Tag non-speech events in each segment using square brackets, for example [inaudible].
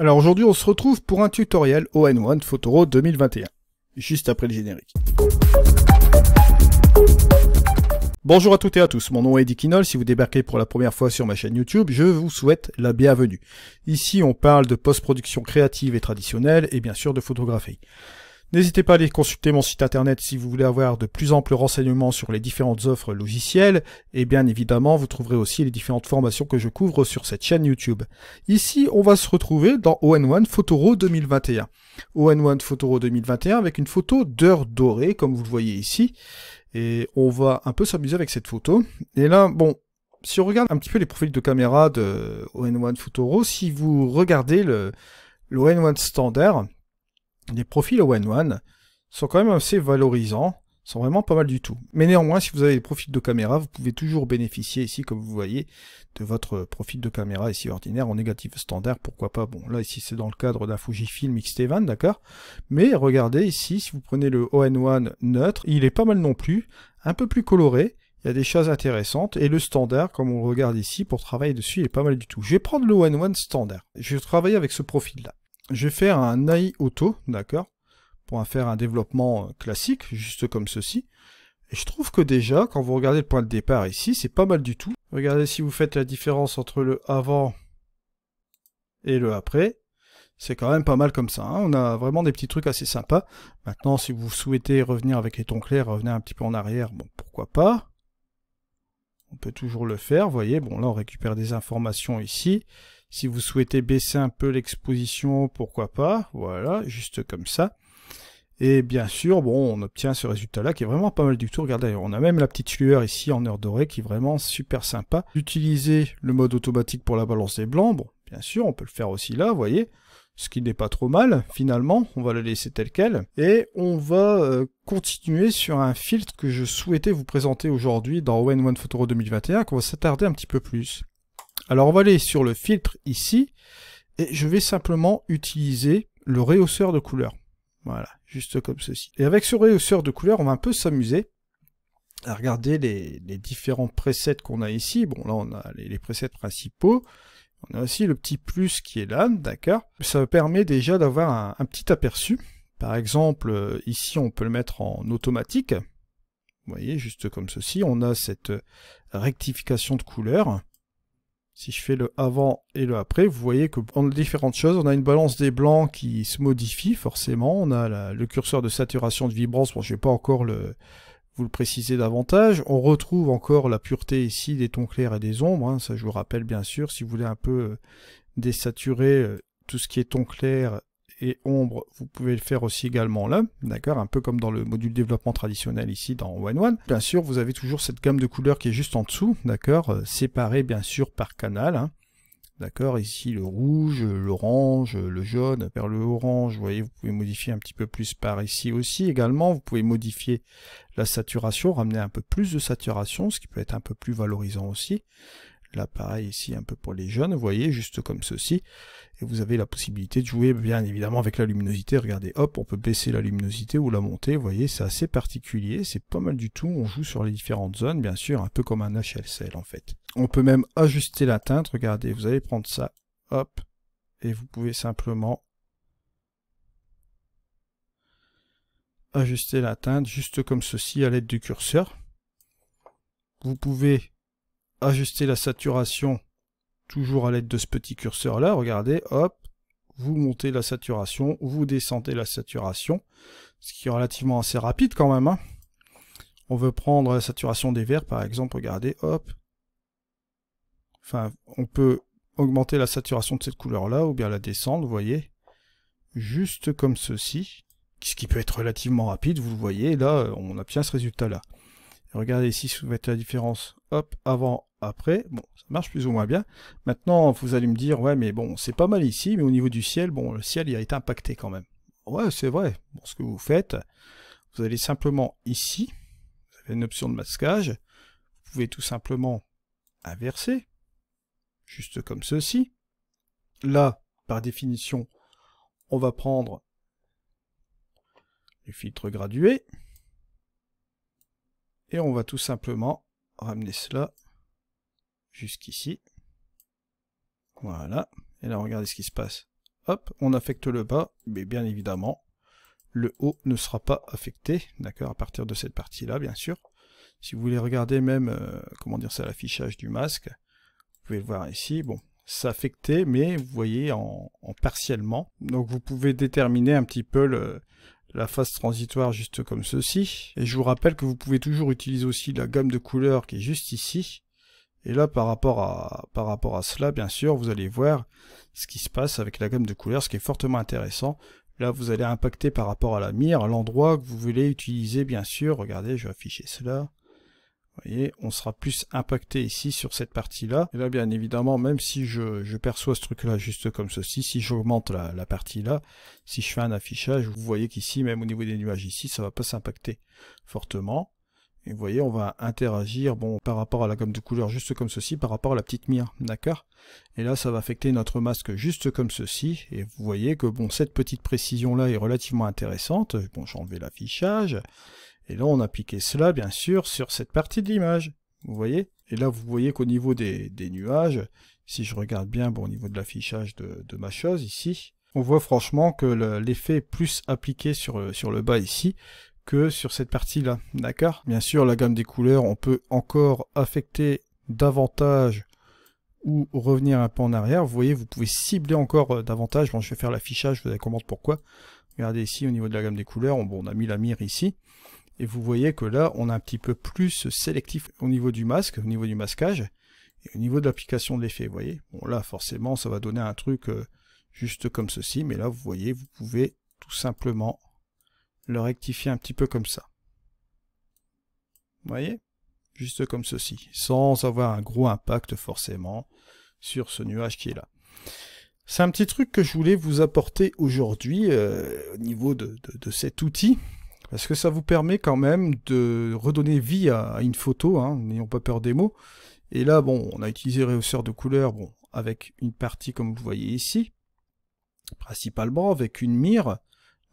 Alors aujourd'hui on se retrouve pour un tutoriel ON1 Photoro 2021, juste après le générique. Bonjour à toutes et à tous, mon nom est Kinol, si vous débarquez pour la première fois sur ma chaîne YouTube, je vous souhaite la bienvenue. Ici on parle de post-production créative et traditionnelle et bien sûr de photographie. N'hésitez pas à aller consulter mon site internet si vous voulez avoir de plus amples renseignements sur les différentes offres logicielles, et bien évidemment vous trouverez aussi les différentes formations que je couvre sur cette chaîne YouTube. Ici, on va se retrouver dans ON1 Photoro 2021. ON1 Photoro 2021 avec une photo d'heure dorée, comme vous le voyez ici, et on va un peu s'amuser avec cette photo. Et là, bon, si on regarde un petit peu les profils de caméra de ON1 Photoro, si vous regardez le, le ON1 standard, les profils one 1 sont quand même assez valorisants, sont vraiment pas mal du tout. Mais néanmoins, si vous avez des profils de caméra, vous pouvez toujours bénéficier ici, comme vous voyez, de votre profil de caméra ici ordinaire en négatif standard, pourquoi pas. Bon, là ici c'est dans le cadre d'un Fujifilm x t d'accord Mais regardez ici, si vous prenez le ON1 neutre, il est pas mal non plus, un peu plus coloré, il y a des choses intéressantes, et le standard, comme on regarde ici, pour travailler dessus, il est pas mal du tout. Je vais prendre le ON1 standard, je vais travailler avec ce profil-là je vais faire un AI auto, d'accord Pour faire un développement euh, classique, juste comme ceci. Et je trouve que déjà, quand vous regardez le point de départ ici, c'est pas mal du tout. Regardez si vous faites la différence entre le avant et le après. C'est quand même pas mal comme ça. Hein. On a vraiment des petits trucs assez sympas. Maintenant, si vous souhaitez revenir avec les tons clairs, revenir un petit peu en arrière, bon, pourquoi pas. On peut toujours le faire, vous voyez. Bon, là, on récupère des informations ici. Si vous souhaitez baisser un peu l'exposition, pourquoi pas. Voilà, juste comme ça. Et bien sûr, bon, on obtient ce résultat-là qui est vraiment pas mal du tout. Regardez, on a même la petite lueur ici en heure dorée qui est vraiment super sympa. Utiliser le mode automatique pour la balance des blancs, bien sûr, on peut le faire aussi là, vous voyez. Ce qui n'est pas trop mal, finalement, on va le laisser tel quel. Et on va euh, continuer sur un filtre que je souhaitais vous présenter aujourd'hui dans One One Photo 2021, qu'on va s'attarder un petit peu plus. Alors on va aller sur le filtre ici et je vais simplement utiliser le réhausseur de couleur. Voilà, juste comme ceci. Et avec ce réhausseur de couleur, on va un peu s'amuser à regarder les, différents presets qu'on a ici. Bon, là, on a les, presets principaux. On a aussi le petit plus qui est là, d'accord Ça permet déjà d'avoir un, petit aperçu. Par exemple, euh, ici, on peut le mettre en automatique. Vous voyez, juste comme ceci, on a cette euh, rectification de couleur. Si je fais le avant et le après, vous voyez que on a différentes choses. On a une balance des blancs qui se modifie forcément. On a le curseur de saturation de vibrance. Bon, je vais pas encore le, vous le préciser davantage. On retrouve encore la pureté ici des tons clairs et des ombres. Hein. Ça, je vous rappelle bien sûr. Si vous voulez un peu euh, désaturer euh, tout ce qui est ton clair et ombre, vous pouvez le faire aussi également là, d'accord Un peu comme dans le module développement traditionnel ici dans One One. Bien sûr, vous avez toujours cette gamme de couleurs qui est juste en dessous, d'accord euh, Séparée bien sûr par canal, hein. D'accord, ici le rouge, l'orange, le jaune, vers le orange, vous voyez, vous pouvez modifier un petit peu plus par ici aussi. Également, vous pouvez modifier la saturation, ramener un peu plus de saturation, ce qui peut être un peu plus valorisant aussi. Là, pareil, ici, un peu pour les jeunes, vous voyez, juste comme ceci. Et vous avez la possibilité de jouer, bien évidemment, avec la luminosité. Regardez, hop, on peut baisser la luminosité ou la monter. Vous voyez, c'est assez particulier, c'est pas mal du tout. On joue sur les différentes zones, bien sûr, un peu comme un HLCL, en fait. On peut même ajuster la teinte. Regardez, vous allez prendre ça, hop, et vous pouvez simplement ajuster la teinte, juste comme ceci, à l'aide du curseur. Vous pouvez ajuster la saturation toujours à l'aide de ce petit curseur là, regardez, hop, vous montez la saturation, vous descendez la saturation, ce qui est relativement assez rapide quand même. Hein. On veut prendre la saturation des verts par exemple, regardez, hop. Enfin, on peut augmenter la saturation de cette couleur là, ou bien la descendre, vous voyez, juste comme ceci, ce qui peut être relativement rapide, vous voyez, là on obtient ce résultat là. Regardez ici, si vous mettez la différence, hop, avant, après, bon, ça marche plus ou moins bien. Maintenant, vous allez me dire, ouais, mais bon, c'est pas mal ici, mais au niveau du ciel, bon, le ciel, il a été impacté quand même. Ouais, c'est vrai. Bon, ce que vous faites, vous allez simplement ici, vous avez une option de masquage, vous pouvez tout simplement inverser, juste comme ceci. Là, par définition, on va prendre les filtres gradués, et on va tout simplement ramener cela jusqu'ici. Voilà. Et là, regardez ce qui se passe. Hop, on affecte le bas, mais bien évidemment, le haut ne sera pas affecté, d'accord, à partir de cette partie-là, bien sûr. Si vous voulez regarder même, euh, comment dire ça, l'affichage du masque, vous pouvez le voir ici, bon, c'est affecté, mais vous voyez en, en, partiellement. Donc vous pouvez déterminer un petit peu la phase transitoire juste comme ceci. Et je vous rappelle que vous pouvez toujours utiliser aussi la gamme de couleurs qui est juste ici, et là, par rapport, à, par rapport à cela, bien sûr, vous allez voir ce qui se passe avec la gamme de couleurs, ce qui est fortement intéressant. Là, vous allez impacter par rapport à la mire, l'endroit que vous voulez utiliser, bien sûr. Regardez, je vais afficher cela. Vous voyez, on sera plus impacté ici sur cette partie-là. Et là, bien évidemment, même si je, perçois ce truc-là juste comme ceci, si j'augmente la, partie-là, si je fais un affichage, vous voyez qu'ici, même au niveau des nuages ici, ça va pas s'impacter fortement. Et vous voyez, on va interagir bon, par rapport à la gamme de couleurs juste comme ceci, par rapport à la petite mire, d'accord Et là, ça va affecter notre masque juste comme ceci. Et vous voyez que bon, cette petite précision-là est relativement intéressante. Bon, j'ai enlevé l'affichage. Et là, on a cela, bien sûr, sur cette partie de l'image. Vous voyez Et là, vous voyez qu'au niveau des, nuages, si je regarde bien bon, au niveau de l'affichage de, ma chose ici, on voit franchement que l'effet plus appliqué sur, sur le bas ici sur cette partie-là. D'accord Bien sûr, la gamme des couleurs, on peut encore affecter davantage ou revenir un peu en arrière. Vous voyez, vous pouvez cibler encore euh, davantage. Bon, je vais faire l'affichage, vous allez comprendre pourquoi. Regardez ici, au niveau de la gamme des couleurs, on, bon, on a mis la mire ici. Et vous voyez que là, on a un petit peu plus sélectif au niveau du masque, au niveau du masquage, et au niveau de l'application de l'effet, vous voyez. Bon, là, forcément, ça va donner un truc euh, juste comme ceci, mais là, vous voyez, vous pouvez tout simplement le rectifier un petit peu comme ça. Vous voyez Juste comme ceci, sans avoir un gros impact forcément sur ce nuage qui est là. C'est un petit truc que je voulais vous apporter aujourd'hui euh, au niveau de, de, cet outil, parce que ça vous permet quand même de redonner vie à, une photo, hein, n'ayons pas peur des mots. Et là, bon, on a utilisé le de couleur, bon, avec une partie comme vous voyez ici, principalement avec une mire,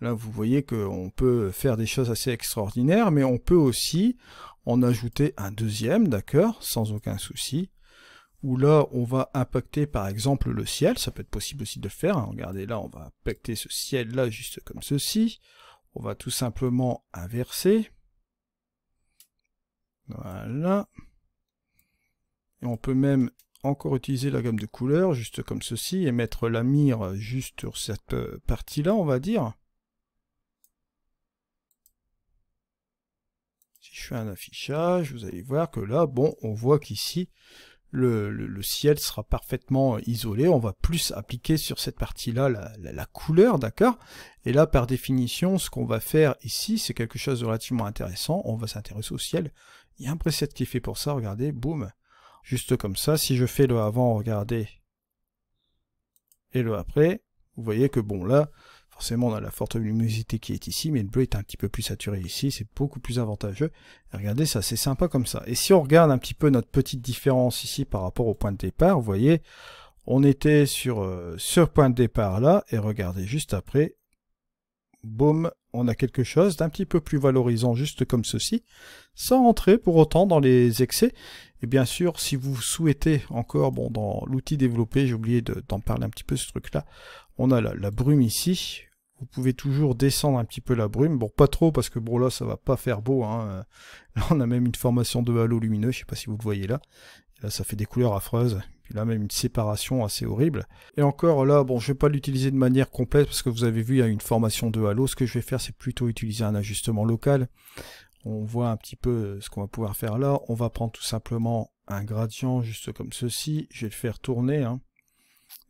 Là, vous voyez qu'on peut faire des choses assez extraordinaires, mais on peut aussi en ajouter un deuxième, d'accord, sans aucun souci, Ou là, on va impacter par exemple le ciel, ça peut être possible aussi de le faire, hein. regardez là, on va impacter ce ciel-là juste comme ceci, on va tout simplement inverser, voilà, et on peut même encore utiliser la gamme de couleurs, juste comme ceci, et mettre la mire juste sur cette euh, partie-là, on va dire, je fais un affichage, vous allez voir que là, bon, on voit qu'ici, le, ciel sera parfaitement isolé. On va plus appliquer sur cette partie-là la, la, couleur, d'accord Et là, par définition, ce qu'on va faire ici, c'est quelque chose de relativement intéressant. On va s'intéresser au ciel. Il y a un preset qui est fait pour ça, regardez, boum Juste comme ça, si je fais le avant, regardez, et le après, vous voyez que bon, là, Forcément, on a la forte luminosité qui est ici, mais le bleu est un petit peu plus saturé ici, c'est beaucoup plus avantageux. regardez, ça, c'est sympa comme ça. Et si on regarde un petit peu notre petite différence ici par rapport au point de départ, vous voyez, on était sur euh, ce point de départ là, et regardez, juste après, boum, on a quelque chose d'un petit peu plus valorisant, juste comme ceci, sans rentrer pour autant dans les excès. Et bien sûr, si vous souhaitez encore, bon, dans l'outil développé, j'ai oublié d'en parler un petit peu ce truc-là, on a la, brume ici, vous pouvez toujours descendre un petit peu la brume. Bon, pas trop, parce que bon, là, ça va pas faire beau. Hein. Euh, [laughs] là, on a même une formation de halo lumineux, je sais pas si vous le voyez là. Là, ça fait des couleurs affreuses. Puis là, même une séparation assez horrible. Et encore, là, bon, je vais pas l'utiliser de manière complète, parce que vous avez vu, il y a une formation de halo. Ce que je vais faire, c'est plutôt utiliser un ajustement local. On voit un petit peu euh, ce qu'on va pouvoir faire là. On va prendre tout simplement un gradient, juste comme ceci. Je vais le faire tourner, hein.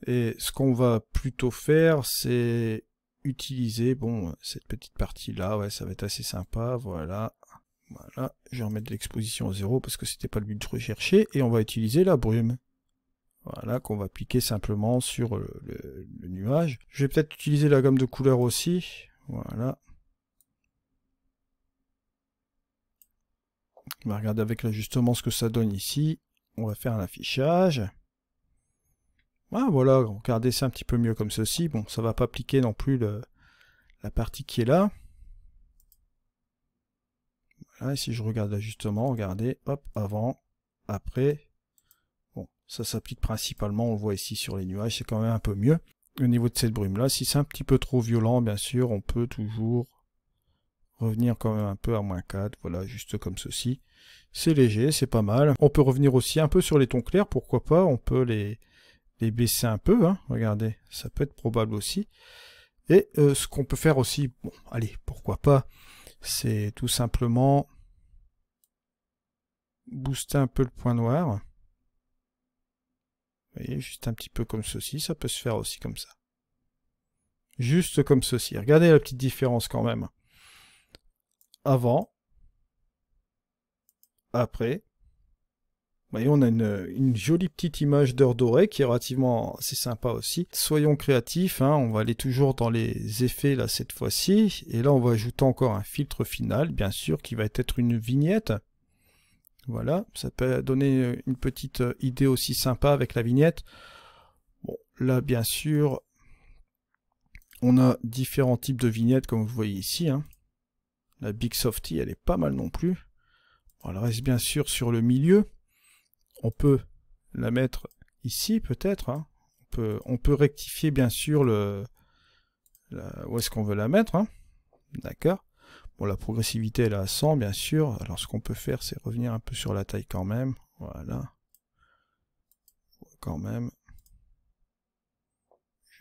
Et ce qu'on va plutôt faire, c'est utiliser. Bon, cette petite partie-là, ouais, ça va être assez sympa. Voilà. Voilà, je vais remettre l'exposition à zéro parce que c'était pas le but recherché. Et on va utiliser la brume. Voilà, qu'on va appliquer simplement sur le, nuage. Je vais peut-être utiliser la gamme de couleurs aussi. Voilà. On va regarder avec l'ajustement ce que ça donne ici. On va faire l'affichage ah, voilà, regardez ça un petit peu mieux comme ceci. Bon, ça va pas appliquer non plus le, la partie qui est là. Voilà, si je regarde l'ajustement, regardez, hop, avant, après. Bon, ça s'applique principalement, on le voit ici sur les nuages, c'est quand même un peu mieux. Au niveau de cette brume-là, si c'est un petit peu trop violent, bien sûr, on peut toujours revenir quand même un peu à moins 4, voilà, juste comme ceci. C'est léger, c'est pas mal. On peut revenir aussi un peu sur les tons clairs, pourquoi pas, on peut les les baisser un peu. Hein. Regardez, ça peut être probable aussi. Et euh, ce qu'on peut faire aussi, bon, allez, pourquoi pas, c'est tout simplement booster un peu le point noir. Vous voyez, juste un petit peu comme ceci, ça peut se faire aussi comme ça. Juste comme ceci. Regardez la petite différence quand même. Avant, après, Voyez, on a une, jolie petite image d'heure dorée qui est relativement assez sympa aussi. Soyons créatifs, hein, on va aller toujours dans les effets là cette fois-ci. Et là, on va ajouter encore un filtre final, bien sûr, qui va être une vignette. Voilà, ça peut donner une petite idée aussi sympa avec la vignette. Bon, là, bien sûr, on a différents types de vignettes, comme vous voyez ici. Hein. La Big Softy, elle est pas mal non plus. elle reste bien sûr sur le milieu on peut la mettre ici peut-être. Hein. On, peut, rectifier bien sûr le, où est-ce qu'on veut la mettre. Hein. D'accord. Bon, la progressivité elle est à 100 bien sûr. Alors ce qu'on peut faire c'est revenir un peu sur la taille quand même. Voilà. Quand même.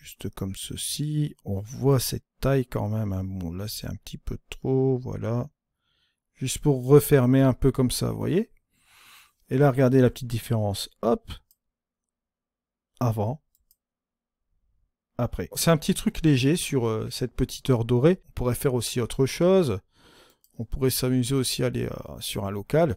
Juste comme ceci. On voit cette taille quand même. Hein. Bon là c'est un petit peu trop. Voilà. Juste pour refermer un peu comme ça, vous voyez et là, regardez la petite différence. Hop. Avant. Après. C'est un petit truc léger sur euh, cette petite heure dorée. On pourrait faire aussi autre chose. On pourrait s'amuser aussi à aller euh, sur un local.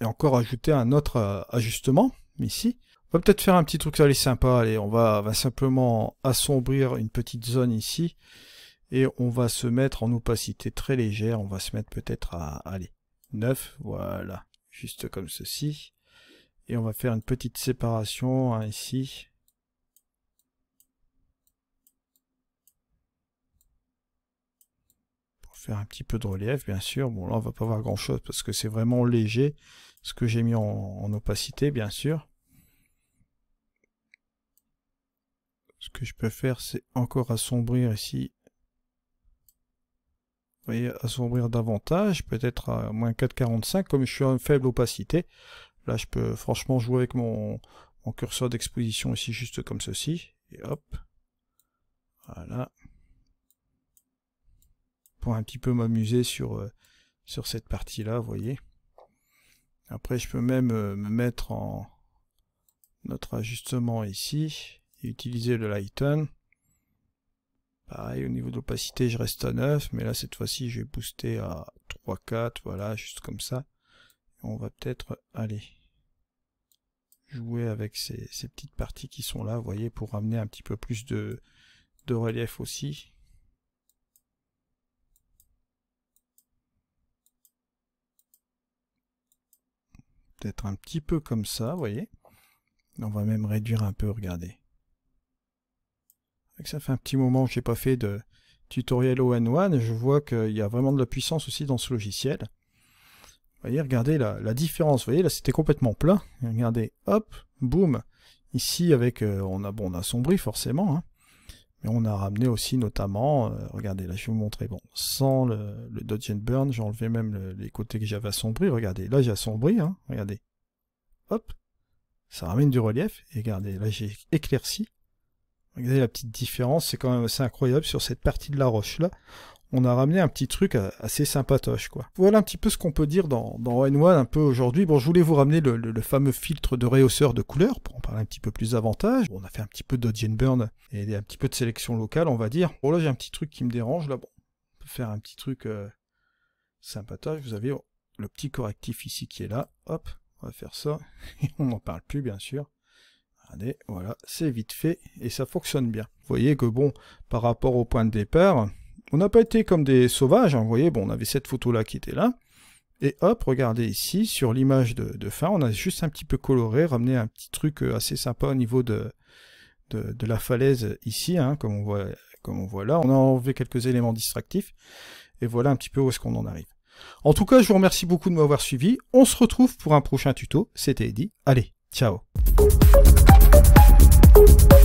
Et encore ajouter un autre euh, ajustement ici. On va peut-être faire un petit truc sympa. Allez, on va, simplement assombrir une petite zone ici. Et on va se mettre en opacité très légère. On va se mettre peut-être à, aller 9, voilà juste comme ceci. Et on va faire une petite séparation hein, ici. Pour faire un petit peu de relief, bien sûr. Bon, là, on va pas voir grand-chose parce que c'est vraiment léger ce que j'ai mis en opacité, bien sûr. Ce que je peux faire, c'est encore assombrir ici voyez, assombrir davantage, peut-être à moins 4,45, comme je suis en faible opacité. Là, je peux franchement jouer avec mon, curseur d'exposition ici, juste comme ceci, et hop, voilà. Pour un petit peu m'amuser sur, euh, sur cette partie-là, vous voyez. Après, je peux même euh, me mettre en notre ajustement ici, et utiliser le lighten. Pareil, au niveau de l'opacité, je reste à 9, mais là, cette fois-ci, je vais booster à 3, 4, voilà, juste comme ça. On va peut-être aller jouer avec ces, petites parties qui sont là, vous voyez, pour ramener un petit peu plus de, de relief aussi. Peut-être un petit peu comme ça, vous voyez. On va même réduire un peu, regardez ça fait un petit moment que j'ai pas fait de tutoriel ON1, je vois qu'il y a vraiment de la puissance aussi dans ce logiciel. Vous voyez, regardez la, différence, vous voyez, là c'était complètement plein, Regardez, hop, boum. Ici, avec, euh, on a bon, on forcément, hein. mais on a ramené aussi notamment, euh, regardez, là je vais vous montrer, bon, sans le, dodge and burn, j'ai enlevé même les côtés que j'avais assombri, regardez, là j'ai assombri, hein. regardez, hop, ça ramène du relief, et regardez, là j'ai éclairci, Regardez la petite différence, c'est quand même assez incroyable sur cette partie de la roche là. On a ramené un petit truc euh, assez sympatoche quoi. Voilà un petit peu ce qu'on peut dire dans, dans 1 un peu aujourd'hui. Bon, je voulais vous ramener le, fameux filtre de réhausseur de couleurs pour en parler un petit peu plus davantage. Bon, on a fait un petit peu dodge and burn et un petit peu de sélection locale, on va dire. Bon là j'ai un petit truc qui me dérange là. Bon, on peut faire un petit truc euh, sympatoche. Vous avez le petit correctif ici qui est là. Hop, on va faire ça. [laughs] Et on n'en parle plus bien sûr. Allez, voilà, c'est vite fait et ça fonctionne bien. Vous voyez que bon, par rapport au point de départ, on n'a pas été comme des sauvages. Hein, vous voyez, bon, on avait cette photo-là qui était là. Et hop, regardez ici, sur l'image de, fin, on a juste un petit peu coloré, ramené un petit truc euh, assez sympa au niveau de, de, la falaise ici, hein, comme, on voit, comme on voit là. On a enlevé quelques éléments distractifs. Et voilà un petit peu où est-ce qu'on en arrive. En tout cas, je vous remercie beaucoup de m'avoir suivi. On se retrouve pour un prochain tuto. C'était Eddy. Allez, ciao thank you